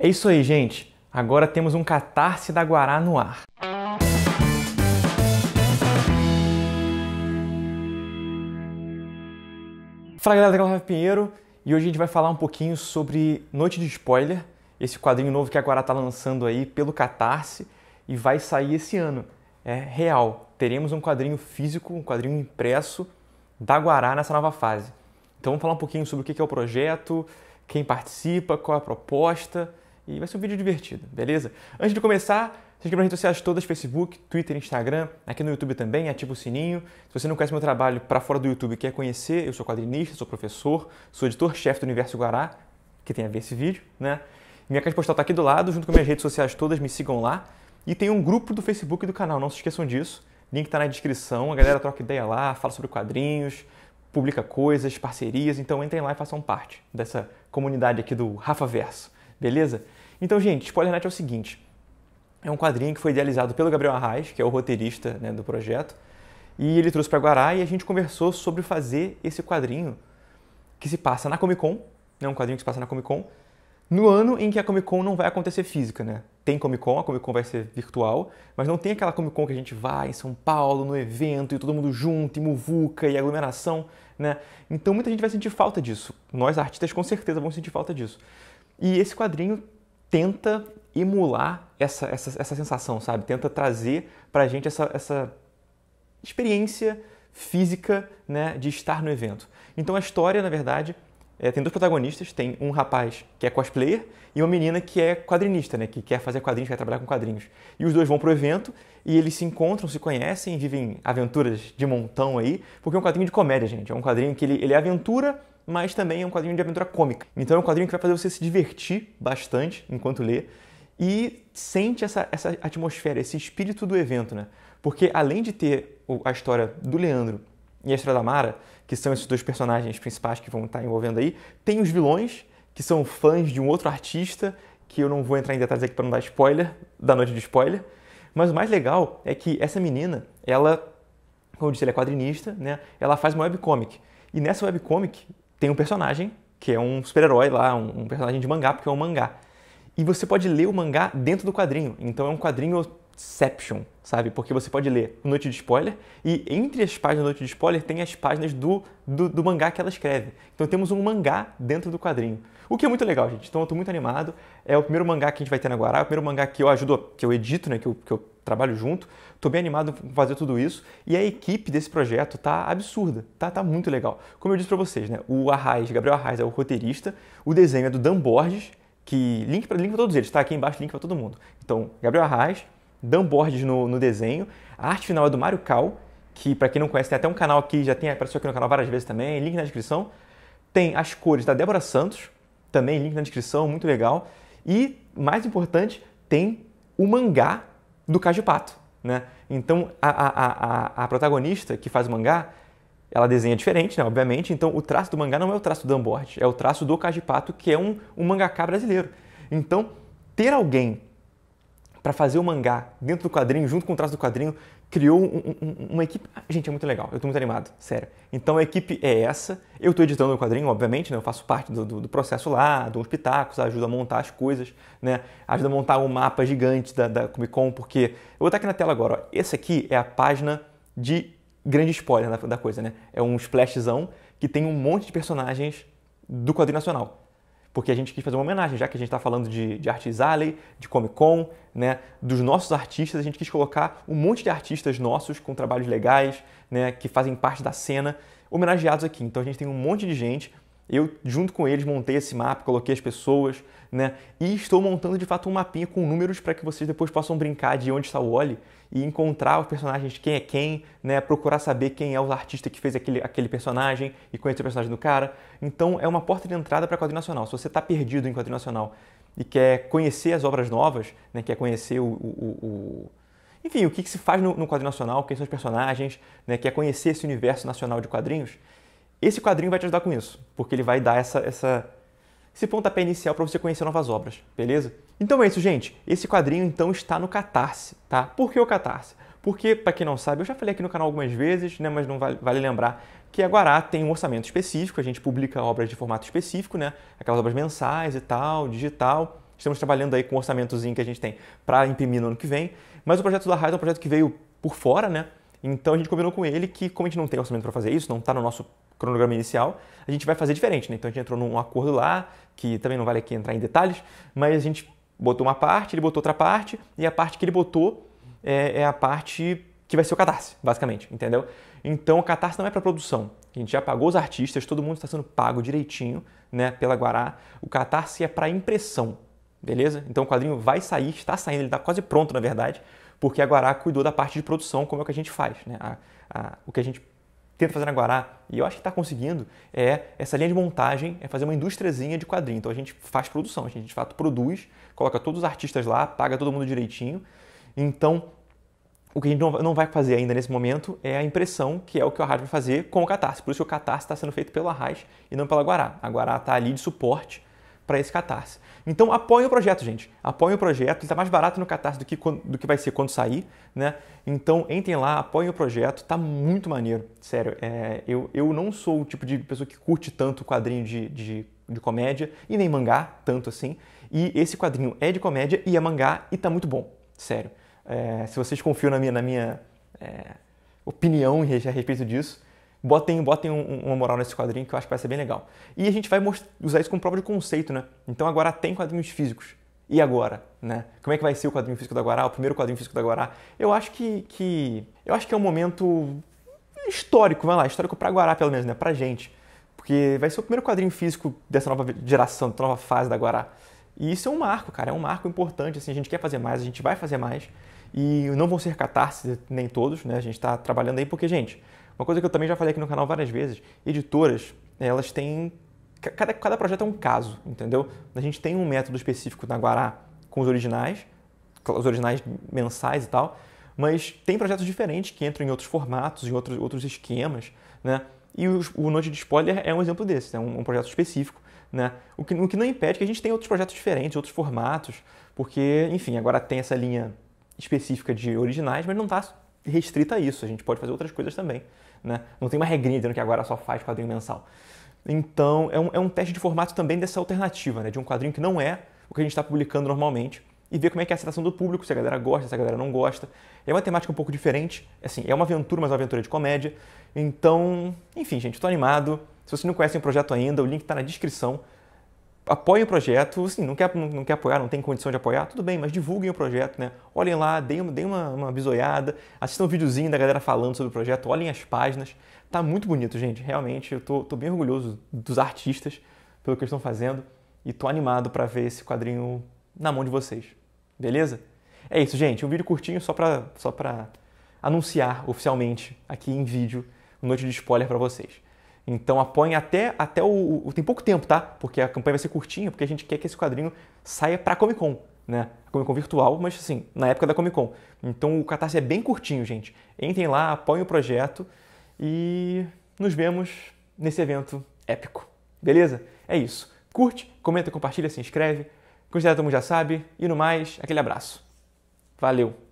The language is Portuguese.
É isso aí, gente. Agora temos um catarse da Guará no ar. Fala galera, aqui é o Rafa Pinheiro e hoje a gente vai falar um pouquinho sobre Noite de Spoiler, esse quadrinho novo que a Guará está lançando aí pelo Catarse e vai sair esse ano. É real. Teremos um quadrinho físico, um quadrinho impresso da Guará nessa nova fase. Então vamos falar um pouquinho sobre o que é o projeto, quem participa, qual é a proposta e vai ser um vídeo divertido, beleza? Antes de começar, se inscreva nas redes sociais todas, Facebook, Twitter, Instagram, aqui no YouTube também, ativa o sininho. Se você não conhece meu trabalho para fora do YouTube e quer conhecer, eu sou quadrinista, sou professor, sou editor-chefe do Universo Guará, que tem a ver esse vídeo, né? Minha caixa postal está aqui do lado, junto com minhas redes sociais todas, me sigam lá. E tem um grupo do Facebook do canal, não se esqueçam disso. Link está na descrição, a galera troca ideia lá, fala sobre quadrinhos, publica coisas, parcerias, então entrem lá e façam parte dessa comunidade aqui do Rafa Verso, beleza? Então, gente, Spoiler é o seguinte. É um quadrinho que foi idealizado pelo Gabriel Arraes, que é o roteirista né, do projeto, e ele trouxe para Guará e a gente conversou sobre fazer esse quadrinho que se passa na Comic Con, né, um quadrinho que se passa na Comic Con, no ano em que a Comic Con não vai acontecer física, né? Tem Comic Con, a Comic Con vai ser virtual, mas não tem aquela Comic Con que a gente vai em São Paulo, no evento, e todo mundo junto, e muvuca, e aglomeração, né? Então muita gente vai sentir falta disso. Nós, artistas, com certeza vamos sentir falta disso. E esse quadrinho tenta emular essa, essa, essa sensação, sabe? Tenta trazer para a gente essa, essa experiência física né, de estar no evento. Então a história, na verdade, é, tem dois protagonistas, tem um rapaz que é cosplayer e uma menina que é quadrinista, né, que quer fazer quadrinhos, quer trabalhar com quadrinhos. E os dois vão pro evento e eles se encontram, se conhecem, vivem aventuras de montão aí, porque é um quadrinho de comédia, gente. É um quadrinho que ele, ele é aventura mas também é um quadrinho de aventura cômica. Então é um quadrinho que vai fazer você se divertir bastante enquanto lê e sente essa, essa atmosfera, esse espírito do evento, né? Porque além de ter a história do Leandro e a história da Mara, que são esses dois personagens principais que vão estar envolvendo aí, tem os vilões, que são fãs de um outro artista, que eu não vou entrar em detalhes aqui para não dar spoiler, da noite de spoiler. Mas o mais legal é que essa menina, ela, como eu disse, ela é quadrinista, né? Ela faz uma webcomic. E nessa webcomic, tem um personagem que é um super-herói lá, um personagem de mangá, porque é um mangá. E você pode ler o mangá dentro do quadrinho. Então é um quadrinho Inception, sabe? Porque você pode ler Noite de Spoiler e entre as páginas da Noite de Spoiler tem as páginas do, do, do, mangá que ela escreve. Então temos um mangá dentro do quadrinho. O que é muito legal, gente. Então eu estou muito animado. É o primeiro mangá que a gente vai ter na Guará, é o primeiro mangá que eu ajudo, que eu edito, né? Que eu, que eu trabalho junto. Estou bem animado em fazer tudo isso. E a equipe desse projeto tá absurda, tá, tá muito legal. Como eu disse para vocês, né? O Arraiz, Gabriel Arraiz é o roteirista. O desenho é do Dan Borges, que link para link pra todos eles, tá? Aqui embaixo link para todo mundo. Então, Gabriel Arraiz, Dan Borges no, no desenho. A arte final é do Mário Cal, que para quem não conhece tem até um canal aqui, já tem, apareceu aqui no canal várias vezes também, link na descrição. Tem as cores da Débora Santos, também link na descrição, muito legal. E, mais importante, tem o mangá do pato né? Então, a, a, a, a protagonista que faz o mangá, ela desenha diferente, né? Obviamente, então o traço do mangá não é o traço do Dan é o traço do pato que é um, um mangaká brasileiro. Então, ter alguém para fazer o mangá dentro do quadrinho, junto com o traço do quadrinho, criou um, um, uma equipe. Ah, gente, é muito legal, eu estou muito animado, sério. Então a equipe é essa. Eu estou editando o quadrinho, obviamente, né? eu faço parte do, do, do processo lá, dou uns pitacos, ajudo a montar as coisas, né? ajuda a montar um mapa gigante da, da Comic Con, porque. Eu vou estar aqui na tela agora, ó. esse aqui é a página de grande spoiler da, da coisa, né? É um splashzão que tem um monte de personagens do quadrinho nacional porque a gente quis fazer uma homenagem, já que a gente está falando de, de Artist Alley, de Comic Con, né, dos nossos artistas, a gente quis colocar um monte de artistas nossos com trabalhos legais, né, que fazem parte da cena, homenageados aqui. Então a gente tem um monte de gente eu, junto com eles, montei esse mapa, coloquei as pessoas, né? E estou montando de fato um mapinha com números para que vocês depois possam brincar de onde está o Wally e encontrar os personagens, quem é quem, né? Procurar saber quem é o artista que fez aquele, aquele personagem e conhecer o personagem do cara. Então é uma porta de entrada para quadrinho nacional. Se você está perdido em quadrinho nacional e quer conhecer as obras novas, né? Quer conhecer o, o, o enfim, o que, que se faz no, no quadrinho nacional, quem são os personagens, né? quer conhecer esse universo nacional de quadrinhos, esse quadrinho vai te ajudar com isso, porque ele vai dar essa, essa esse pontapé inicial para você conhecer novas obras, beleza? Então é isso, gente. Esse quadrinho então está no Catarse, tá? Por que o Catarse? Porque, para quem não sabe, eu já falei aqui no canal algumas vezes, né, mas não vale, vale lembrar que a Guará tem um orçamento específico, a gente publica obras de formato específico, né? Aquelas obras mensais e tal, digital. Estamos trabalhando aí com o orçamentozinho que a gente tem para imprimir no ano que vem. Mas o projeto da Raiz é um projeto que veio por fora, né? Então a gente combinou com ele que, como a gente não tem orçamento para fazer isso, não está no nosso cronograma inicial, a gente vai fazer diferente. Né? Então a gente entrou num acordo lá, que também não vale aqui entrar em detalhes, mas a gente botou uma parte, ele botou outra parte, e a parte que ele botou é, é a parte que vai ser o catarse, basicamente, entendeu? Então o catarse não é para produção. A gente já pagou os artistas, todo mundo está sendo pago direitinho né, pela Guará. O catarse é para impressão, beleza? Então o quadrinho vai sair, está saindo, ele está quase pronto, na verdade, porque a Guará cuidou da parte de produção, como é que a gente faz, né? A, a, o que a gente tenta fazer na Guará, e eu acho que está conseguindo, é essa linha de montagem, é fazer uma indústriazinha de quadrinho. Então a gente faz produção, a gente de fato produz, coloca todos os artistas lá, paga todo mundo direitinho. Então, o que a gente não vai fazer ainda nesse momento é a impressão, que é o que a Arras vai fazer com o Catarse. Por isso que o Catarse está sendo feito pela Arras e não pela Guará. A Guará está ali de suporte para esse Catarse. Então apoiem o projeto, gente. Apoiem o projeto, está mais barato no Catarse do que, do que vai ser quando sair, né? Então entrem lá, apoiem o projeto, tá muito maneiro. Sério, é, eu, eu não sou o tipo de pessoa que curte tanto quadrinho de, de, de comédia e nem mangá, tanto assim. E esse quadrinho é de comédia e é mangá e tá muito bom, sério. É, se vocês confiam na minha, na minha é, opinião a respeito disso, Botem, botem um, uma moral nesse quadrinho que eu acho que vai ser bem legal. E a gente vai usar isso como prova de conceito, né? Então agora tem quadrinhos físicos. E agora, né? Como é que vai ser o quadrinho físico da Guará, o primeiro quadrinho físico da Guará? Eu acho que, que eu acho que é um momento histórico, vai lá, histórico para Guará pelo menos, né? Pra gente. Porque vai ser o primeiro quadrinho físico dessa nova geração, dessa nova fase da Guará. E isso é um marco, cara, é um marco importante, assim, a gente quer fazer mais, a gente vai fazer mais. E não vão ser catarse nem todos, né? A gente está trabalhando aí porque, gente, uma coisa que eu também já falei aqui no canal várias vezes, editoras, elas têm... Cada, cada projeto é um caso, entendeu? A gente tem um método específico na Guará com os originais, os originais mensais e tal, mas tem projetos diferentes que entram em outros formatos, em outros, outros esquemas, né? E o, o Note de Spoiler é um exemplo desse, é um, um projeto específico. Né? O, que, o, que, não impede que a gente tenha outros projetos diferentes, outros formatos, porque, enfim, agora tem essa linha específica de originais, mas não está restrita a isso, a gente pode fazer outras coisas também. Né? Não tem uma regrinha dizendo que agora só faz quadrinho mensal. Então, é um, é um teste de formato também dessa alternativa, né? de um quadrinho que não é o que a gente está publicando normalmente, e ver como é que é a aceitação do público, se a galera gosta, se a galera não gosta. É uma temática um pouco diferente, assim, é uma aventura, mas uma aventura de comédia. Então, enfim, gente, estou animado. Se vocês não conhecem o projeto ainda, o link está na descrição apoiem o projeto, assim, não quer, não, quer apoiar, não tem condição de apoiar, tudo bem, mas divulguem o projeto, né? Olhem lá, deem, deem uma, uma bisoiada, assistam um videozinho da galera falando sobre o projeto, olhem as páginas. Tá muito bonito, gente, realmente, eu tô, tô bem orgulhoso dos artistas pelo que estão fazendo e tô animado para ver esse quadrinho na mão de vocês, beleza? É isso, gente, um vídeo curtinho só para só pra anunciar oficialmente aqui em vídeo, noite de spoiler para vocês. Então apoiem até, até o, o, Tem pouco tempo, tá? Porque a campanha vai ser curtinha, porque a gente quer que esse quadrinho saia para Comic Con, né? Comic Con virtual, mas assim, na época da Comic Con. Então o catarse é bem curtinho, gente. Entrem lá, apoiem o projeto e nos vemos nesse evento épico. Beleza? É isso. Curte, comenta, compartilha, se inscreve. Considera todo mundo já sabe. E no mais, aquele abraço. Valeu!